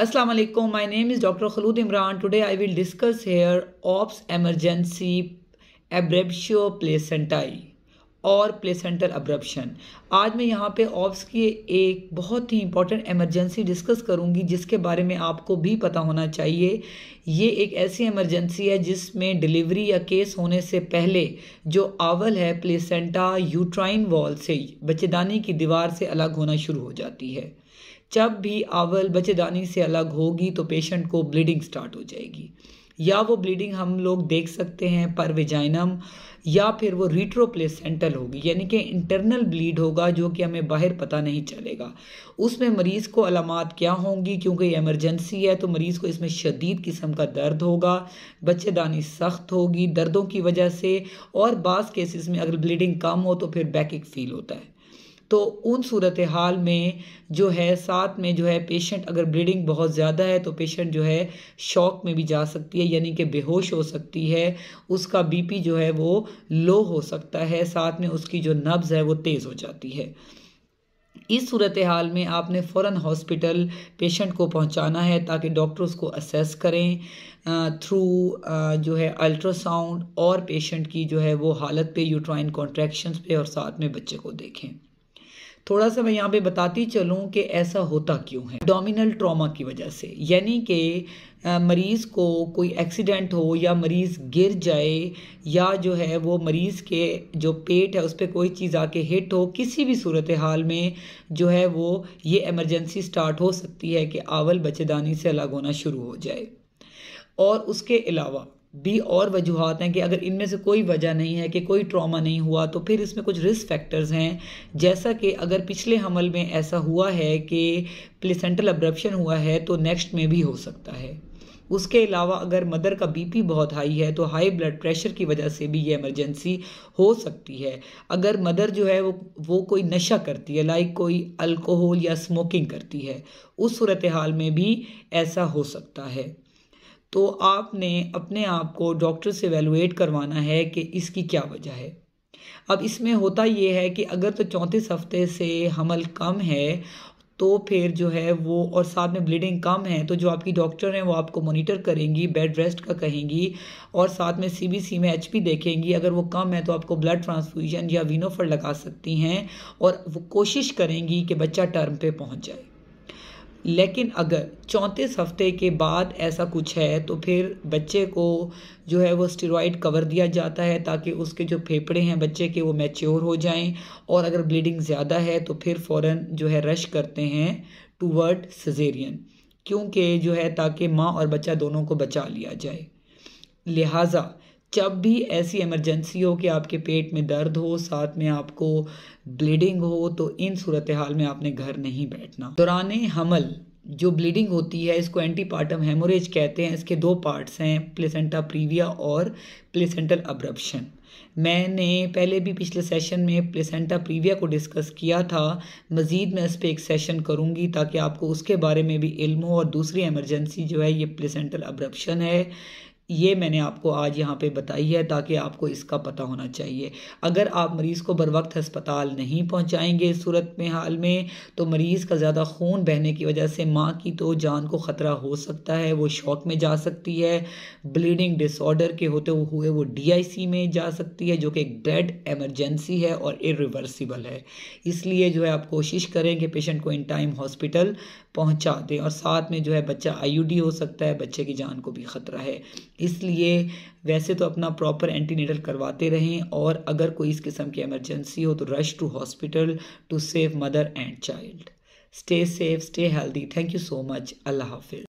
Aslam my name is doctor Khalood Imran today I will discuss here obs emergency emergency प्लेसेंटाई और placental abruption आज मैं यहाँ पे ऑप्स की एक बहुत ही इंपॉर्टेंट एमरजेंसी डिस्कस करूँगी जिसके बारे में आपको भी पता होना चाहिए ये एक ऐसी एमरजेंसी है जिसमें डिलीवरी या केस होने से पहले जो आवल है प्लेसेंटा यूट्राइन वॉल से बच्चेदानी की दीवार से अलग होना शुरू हो जाती है जब भी आवल बचेदानी से अलग होगी तो पेशेंट को ब्लीडिंग स्टार्ट हो जाएगी या वो ब्लीडिंग हम लोग देख सकते हैं पर विजाइनम या फिर वो रिट्रोप्लेसेंटल होगी यानी कि इंटरनल ब्लीड होगा जो कि हमें बाहर पता नहीं चलेगा उसमें मरीज़ को अलामत क्या होंगी क्योंकि एमरजेंसी है तो मरीज़ को इसमें शदीद किस्म का दर्द होगा बच्चेदानी सख्त होगी दर्दों की वजह से और बाज़ केसेस में अगर ब्लीडिंग कम हो तो फिर बैकिक फील होता है तो उन सूरत हाल में जो है साथ में जो है पेशेंट अगर ब्लीडिंग बहुत ज़्यादा है तो पेशेंट जो है शॉक में भी जा सकती है यानी कि बेहोश हो सकती है उसका बीपी जो है वो लो हो सकता है साथ में उसकी जो नब्ज़ है वो तेज़ हो जाती है इस सूरत हाल में आपने फ़ौर हॉस्पिटल पेशेंट को पहुंचाना है ताकि डॉक्टर उसको असेस करें थ्रू जो है अल्ट्रासाउंड और पेशेंट की जो है वो हालत पे यूट्राइन कॉन्ट्रैक्शन पे और साथ में बच्चे को देखें थोड़ा सा मैं यहाँ पे बताती चलूँ कि ऐसा होता क्यों है डोमिनल ट्रॉमा की वजह से यानी कि मरीज़ को कोई एक्सीडेंट हो या मरीज़ गिर जाए या जो है वो मरीज़ के जो पेट है उस पर कोई चीज़ आके हिट हो किसी भी सूरत हाल में जो है वो ये एमरजेंसी स्टार्ट हो सकती है कि आवल बच्चेदानी से अलग होना शुरू हो जाए और उसके अलावा भी और वजूहत हैं कि अगर इनमें से कोई वजह नहीं है कि कोई ट्रॉमा नहीं हुआ तो फिर इसमें कुछ रिस्क फैक्टर्स हैं जैसा कि अगर पिछले हमल में ऐसा हुआ है कि प्लेसेंटल अब्रप्शन हुआ है तो नेक्स्ट में भी हो सकता है उसके अलावा अगर मदर का बीपी बहुत हाई है तो हाई ब्लड प्रेशर की वजह से भी ये इमरजेंसी हो सकती है अगर मदर जो है वो वो कोई नशा करती है लाइक कोई अल्कोहल या स्मोकिंग करती है उस सूरत हाल में भी ऐसा हो सकता है तो आपने अपने आप को डॉक्टर से वैल्यूएट करवाना है कि इसकी क्या वजह है अब इसमें होता ये है कि अगर तो चौंतीस हफ्ते से हमल कम है तो फिर जो है वो और साथ में ब्लीडिंग कम है तो जो आपकी डॉक्टर हैं वो आपको मॉनिटर करेंगी बेड रेस्ट का कहेंगी और साथ में सीबीसी में एचपी देखेंगी अगर वो कम है तो आपको ब्लड ट्रांसफ्यूजन या विनोफर लगा सकती हैं और वो कोशिश करेंगी कि बच्चा टर्म पे पहुंच जाए लेकिन अगर चौंतीस हफ्ते के बाद ऐसा कुछ है तो फिर बच्चे को जो है वो स्टेरॉइड कवर दिया जाता है ताकि उसके जो फेफड़े हैं बच्चे के वो मैच्योर हो जाएं और अगर ब्लीडिंग ज़्यादा है तो फिर फ़ौर जो है रश करते हैं टूवर्ड सजेरियन क्योंकि जो है ताकि माँ और बच्चा दोनों को बचा लिया जाए लिहाजा जब भी ऐसी इमरजेंसी हो कि आपके पेट में दर्द हो साथ में आपको ब्लीडिंग हो तो इन सूरत हाल में आपने घर नहीं बैठना दौरान हमल जो ब्लीडिंग होती है इसको एंटीपार्टम हेमोरेज कहते हैं इसके दो पार्ट्स हैं प्लेसेंटा प्रीविया और प्लेसेंटल अब्रप्शन मैंने पहले भी पिछले सेशन में प्लेसेंटा प्रीविया को डिस्कस किया था मज़ीद मैं इस पर एक सेशन करूँगी ताकि आपको उसके बारे में भी इल्म हो और दूसरी एमरजेंसी जो है ये प्लेसेंटल अब्रप्शन है ये मैंने आपको आज यहाँ पे बताई है ताकि आपको इसका पता होना चाहिए अगर आप मरीज़ को बर वक्त हस्पताल नहीं पहुँचाएंगे सूरत में हाल में तो मरीज़ का ज़्यादा खून बहने की वजह से माँ की तो जान को ख़तरा हो सकता है वो शॉक में जा सकती है ब्लीडिंग डिसऑर्डर के होते हुए वो डी में जा सकती है जो कि एक ब्रेड एमरजेंसी है और इिवर्सिबल है इसलिए जो है आप कोशिश करें कि पेशेंट को इन टाइम हॉस्पिटल पहुँचा दें और साथ में जो है बच्चा आई हो सकता है बच्चे की जान को भी ख़तरा है इसलिए वैसे तो अपना प्रॉपर एंटीनेटल करवाते रहें और अगर कोई इस किस्म की इमरजेंसी हो तो rush to hospital to save mother and child stay safe stay healthy thank you so much अल्लाह हाफिज़